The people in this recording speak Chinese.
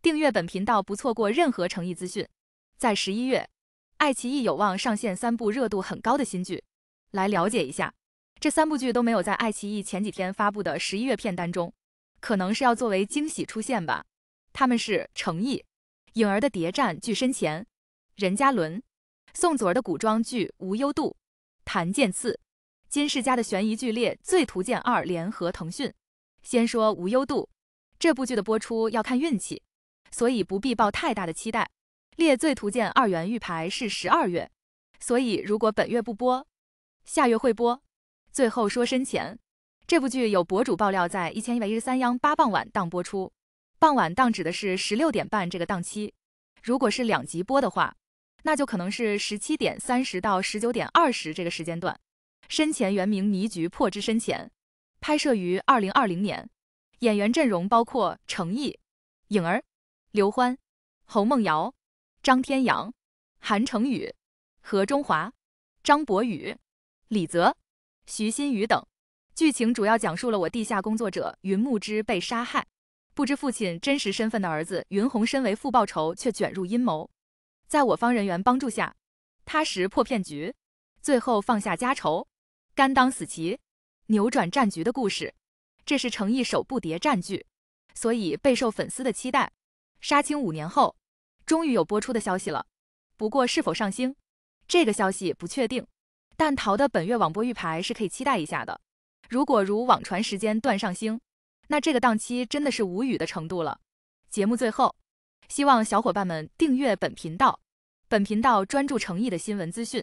订阅本频道，不错过任何诚意资讯。在十一月，爱奇艺有望上线三部热度很高的新剧，来了解一下。这三部剧都没有在爱奇艺前几天发布的十一月片单中，可能是要作为惊喜出现吧。他们是：诚意颖儿的谍战剧《深潜》，任嘉伦、宋祖儿的古装剧《无忧渡》，谭剑次、金世佳的悬疑剧《烈罪图鉴二》联合腾讯。先说《无忧渡》这部剧的播出要看运气。所以不必抱太大的期待，《猎罪图鉴二》元玉牌是十二月，所以如果本月不播，下月会播。最后说深潜，这部剧有博主爆料在一千一百一十三央八傍晚档播出，傍晚档指的是十六点半这个档期。如果是两集播的话，那就可能是十七点三十到十九点二十这个时间段。深潜原名《迷局破之深潜》，拍摄于二零二零年，演员阵容包括程毅、颖儿。刘欢、侯梦瑶、张天阳、韩成宇、何中华、张博宇、李泽、徐新宇等。剧情主要讲述了我地下工作者云木之被杀害，不知父亲真实身份的儿子云宏，身为父报仇却卷入阴谋，在我方人员帮助下，踏实破骗局，最后放下家仇，甘当死棋，扭转战局的故事。这是诚意首部谍战剧，所以备受粉丝的期待。杀青五年后，终于有播出的消息了。不过是否上星，这个消息不确定。但《淘的本月网播预排是可以期待一下的。如果如网传时间段上星，那这个档期真的是无语的程度了。节目最后，希望小伙伴们订阅本频道。本频道专注诚意的新闻资讯。